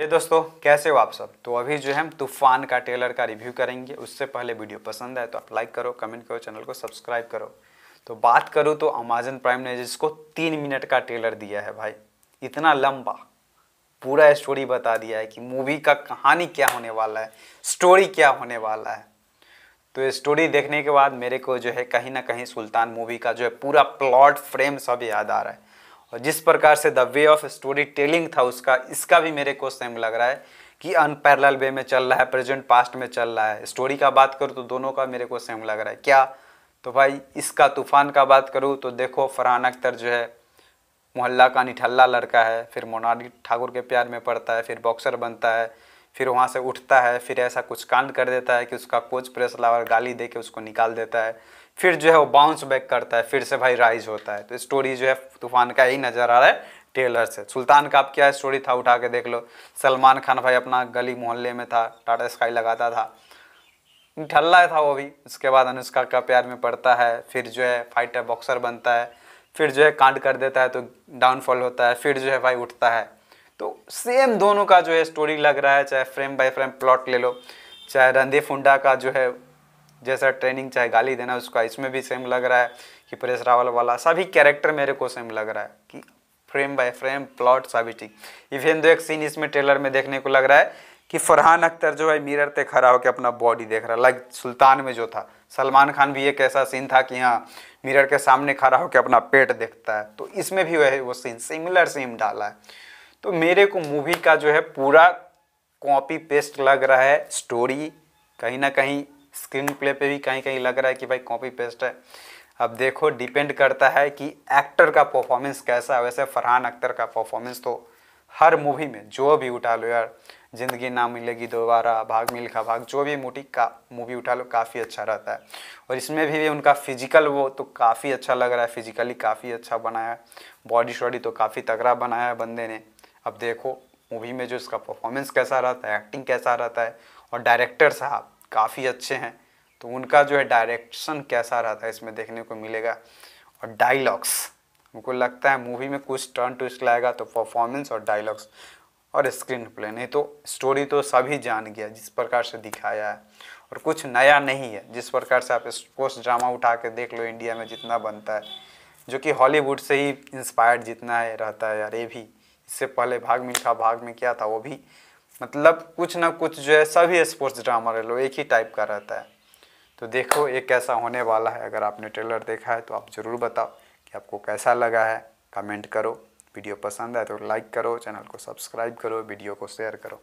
ये दोस्तों कैसे हो आप सब तो अभी जो है हम तूफान का ट्रेलर का रिव्यू करेंगे उससे पहले वीडियो पसंद आए तो आप लाइक करो कमेंट करो चैनल को सब्सक्राइब करो तो बात करो तो अमेजन प्राइम ने जिसको तीन मिनट का ट्रेलर दिया है भाई इतना लंबा पूरा स्टोरी बता दिया है कि मूवी का कहानी क्या होने वाला है स्टोरी क्या होने वाला है तो स्टोरी देखने के बाद मेरे को जो है कहीं ना कहीं सुल्तान मूवी का जो है पूरा प्लॉट फ्रेम सब याद आ रहा है और जिस प्रकार से the way of story telling था उसका इसका भी मेरे को सेम लग रहा है कि अनपैरल वे में चल रहा है प्रेजेंट पास्ट में चल रहा है स्टोरी का बात करूँ तो दोनों का मेरे को सेम लग रहा है क्या तो भाई इसका तूफान का बात करूँ तो देखो फरहान अख्तर जो है मोहल्ला का निठल्ला लड़का है फिर मोनाली ठाकुर के प्यार में पड़ता है फिर बॉक्सर बनता है फिर वहाँ से उठता है फिर ऐसा कुछ कांड कर देता है कि उसका कोच प्रेस लावर गाली दे के उसको निकाल देता है फिर जो है वो बाउंस बैक करता है फिर से भाई राइज होता है तो स्टोरी जो है तूफान का ही नज़र आ रहा है टेलर से सुल्तान का अब क्या स्टोरी था उठा के देख लो सलमान खान भाई अपना गली मोहल्ले में था टाटा स्काई लगाता था ठल्ला था वो भी उसके बाद अनुष्का का प्यार में पड़ता है फिर जो है फाइटर बॉक्सर बनता है फिर जो है कांड कर देता है तो डाउनफॉल होता है फिर जो है भाई उठता है तो सेम दोनों का जो है स्टोरी लग रहा है चाहे फ्रेम बाय फ्रेम प्लॉट ले लो चाहे रणदीप हुडा का जो है जैसा ट्रेनिंग चाहे गाली देना उसका इसमें भी सेम लग रहा है कि परेश रावल वाला सभी कैरेक्टर मेरे को सेम लग रहा है कि फ्रेम बाय फ्रेम प्लॉट सभी ठीक इवेन दो एक सीन इसमें ट्रेलर में देखने को लग रहा है कि फरहान अख्तर जो है मिरर पे खड़ा होकर अपना बॉडी देख रहा है लाइक सुल्तान में जो था सलमान खान भी एक ऐसा सीन था कि हाँ मिरर के सामने खड़ा होकर अपना पेट देखता है तो इसमें भी वह वो सीन सिमिलर सीन डाला है तो मेरे को मूवी का जो है पूरा कॉपी पेस्ट लग रहा है स्टोरी कहीं ना कहीं स्क्रीन प्ले पे भी कहीं कहीं लग रहा है कि भाई कॉपी पेस्ट है अब देखो डिपेंड करता है कि एक्टर का परफॉर्मेंस कैसा है वैसे फरहान अख्तर का परफॉर्मेंस तो हर मूवी में जो भी उठा लो यार ज़िंदगी ना मिलेगी दोबारा भाग मिल्खा भाग जो भी मोटी का मूवी उठा लो काफ़ी अच्छा रहता है और इसमें भी उनका फिजिकल वो तो काफ़ी अच्छा लग रहा है फिजिकली काफ़ी अच्छा बनाया है बॉडी शॉडी तो काफ़ी तगड़ा बनाया है बंदे ने अब देखो मूवी में जो इसका परफॉर्मेंस कैसा रहता है एक्टिंग कैसा रहता है और डायरेक्टर साहब काफ़ी अच्छे हैं तो उनका जो है डायरेक्शन कैसा रहता है इसमें देखने को मिलेगा और डायलॉग्स उनको लगता है मूवी में कुछ टर्न ट्विस्ट लाएगा तो परफॉर्मेंस और डायलॉग्स और स्क्रीन प्ले नहीं तो स्टोरी तो सभी जान गया जिस प्रकार से दिखाया है और कुछ नया नहीं है जिस प्रकार से आप स्पोर्ट्स ड्रामा उठा के देख लो इंडिया में जितना बनता है जो कि हॉलीवुड से ही इंस्पायर्ड जितना है रहता है यार ये भी इससे पहले भाग मिल्खा भाग में क्या था वो भी मतलब कुछ ना कुछ जो है सभी स्पोर्ट्स ड्रामा ले लो एक ही टाइप का रहता है तो देखो ये कैसा होने वाला है अगर आपने ट्रेलर देखा है तो आप ज़रूर बताओ कि आपको कैसा लगा है कमेंट करो वीडियो पसंद आए तो लाइक करो चैनल को सब्सक्राइब करो वीडियो को शेयर करो